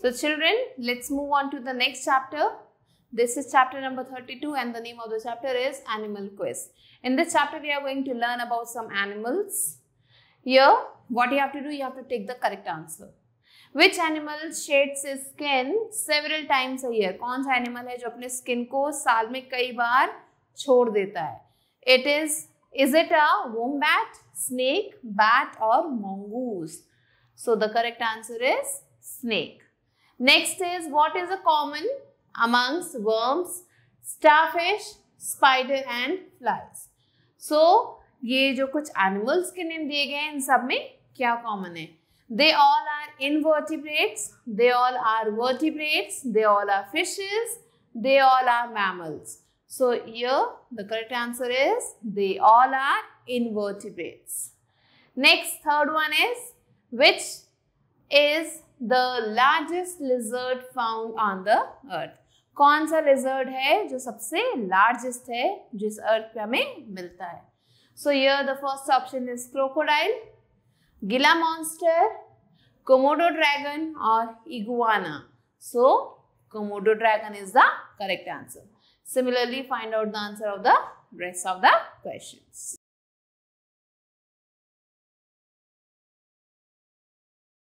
So children, let's move on to the next chapter. This is chapter number 32 and the name of the chapter is Animal Quiz. In this chapter, we are going to learn about some animals. Here, what you have to do, you have to take the correct answer. Which animal sheds its skin several times a year? Which animal has जो skin को साल में कई बार छोड़ देता है? It is, is it a wombat, snake, bat or mongoose? So the correct answer is snake. Next is what is a common amongst worms, starfish, spider and flies. So ये जो कुछ animals के name दिए गए हैं इन सब में क्या common They all are invertebrates. They all are vertebrates. They all are fishes. they all are mammals. So here the correct answer is they all are invertebrates. Next third one is which is the largest lizard found on the earth कौन सा lizard है जो सबसे largest है जिस अर्थ पे हमें मिलता है so yeah the first option is crocodile Gila monster Komodo dragon और iguana so Komodo dragon is the correct answer similarly find out the answer of the rest of the question